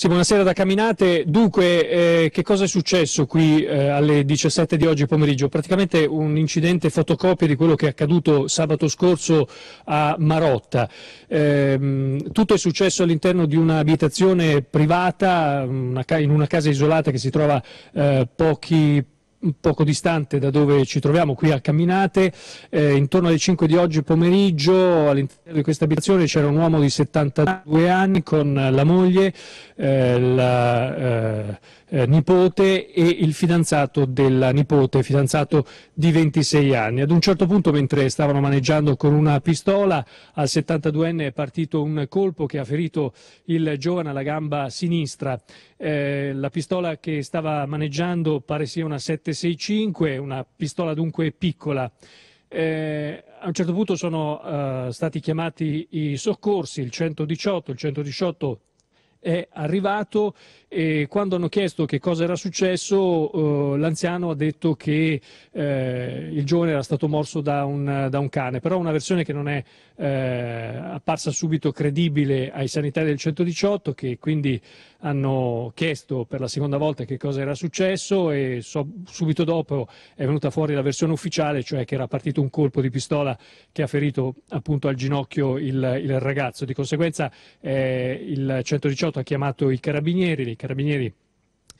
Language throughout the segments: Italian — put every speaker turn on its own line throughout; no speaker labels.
Sì, buonasera da Caminate. Dunque, eh, che cosa è successo qui eh, alle 17 di oggi pomeriggio? Praticamente un incidente fotocopia di quello che è accaduto sabato scorso a Marotta. Eh, tutto è successo all'interno di un'abitazione privata, una in una casa isolata che si trova eh, pochi poco distante da dove ci troviamo qui a Camminate, eh, intorno alle 5 di oggi pomeriggio all'interno di questa abitazione c'era un uomo di 72 anni con la moglie, eh, la eh, eh, nipote e il fidanzato della nipote, fidanzato di 26 anni. Ad un certo punto mentre stavano maneggiando con una pistola al 72enne è partito un colpo che ha ferito il giovane alla gamba sinistra. Eh, la pistola che stava maneggiando pare sia una 7 765, una pistola dunque piccola. Eh, a un certo punto sono eh, stati chiamati i soccorsi, il 118, il 118 è arrivato e quando hanno chiesto che cosa era successo eh, l'anziano ha detto che eh, il giovane era stato morso da un, da un, cane, però una versione che non è eh, apparsa subito credibile ai sanitari del 118 che quindi hanno chiesto per la seconda volta che cosa era successo e so, subito dopo è venuta fuori la versione ufficiale, cioè che era partito un colpo di pistola che ha ferito appunto al ginocchio il, il ragazzo. Di conseguenza eh, il 118 Picciotto ha chiamato i carabinieri, i carabinieri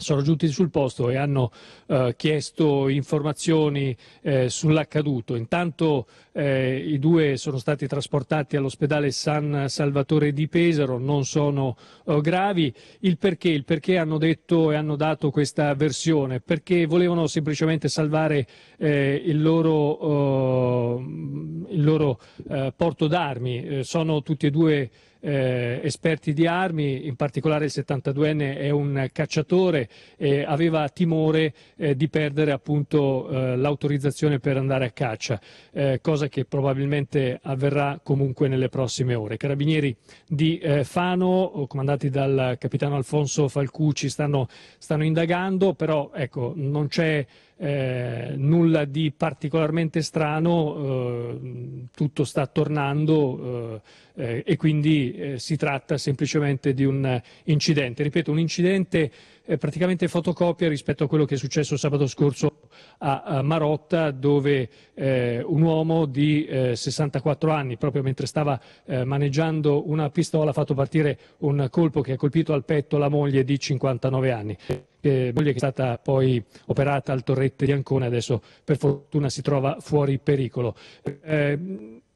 sono giunti sul posto e hanno eh, chiesto informazioni eh, sull'accaduto. Intanto eh, i due sono stati trasportati all'ospedale San Salvatore di Pesaro, non sono eh, gravi. Il perché? Il perché hanno detto e hanno dato questa versione? Perché volevano semplicemente salvare eh, il loro, oh, il loro eh, porto d'armi. sono tutti e due eh, esperti di armi, in particolare il 72enne è un cacciatore e aveva timore eh, di perdere appunto eh, l'autorizzazione per andare a caccia, eh, cosa che probabilmente avverrà comunque nelle prossime ore. I Carabinieri di eh, Fano, comandati dal capitano Alfonso Falcucci, stanno, stanno indagando, però ecco, non c'è eh, nulla di particolarmente strano, eh, tutto sta tornando eh, eh e quindi eh, si tratta semplicemente di un incidente. Ripeto, un incidente eh, praticamente fotocopia rispetto a quello che è successo sabato scorso a, a Marotta, dove un uomo di 64 anni, proprio mentre stava maneggiando una pistola, ha fatto partire un colpo che ha colpito al petto la moglie di 59 anni eh, moglie che è stata poi operata al torrette di Ancona, adesso per fortuna si trova fuori pericolo. Eh,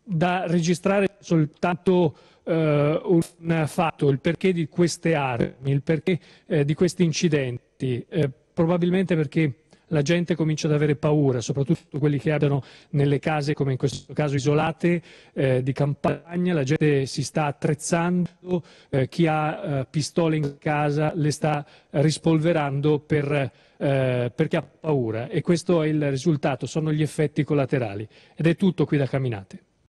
da registrare soltanto eh, un fatto, il perché di queste armi, il perché eh, di questi incidenti, eh, probabilmente perché la gente comincia ad avere paura, soprattutto quelli che abitano nelle case, come in questo caso isolate, eh, di campagna, la gente si sta attrezzando, eh, chi ha eh, pistole in casa le sta rispolverando per, eh, perché ha paura e questo è il risultato, sono gli effetti collaterali ed è tutto qui da camminate.